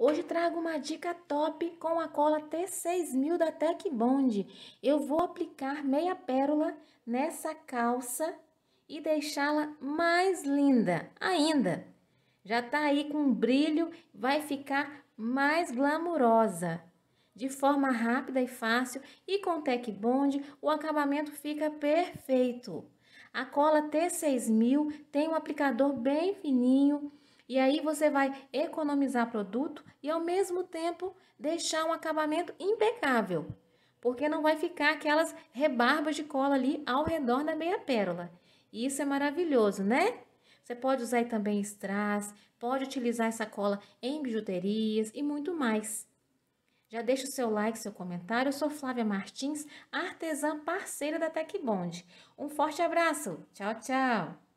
Hoje trago uma dica top com a cola T6000 da Tech Bond. Eu vou aplicar meia pérola nessa calça e deixá-la mais linda ainda. Já tá aí com brilho, vai ficar mais glamurosa. De forma rápida e fácil e com Tech Bond, o acabamento fica perfeito. A cola T6000 tem um aplicador bem fininho, e aí você vai economizar produto e ao mesmo tempo deixar um acabamento impecável, porque não vai ficar aquelas rebarbas de cola ali ao redor da meia pérola. E isso é maravilhoso, né? Você pode usar também strass, pode utilizar essa cola em bijuterias e muito mais. Já deixa o seu like, seu comentário. Eu sou Flávia Martins, artesã parceira da Tecbond. Um forte abraço. Tchau, tchau.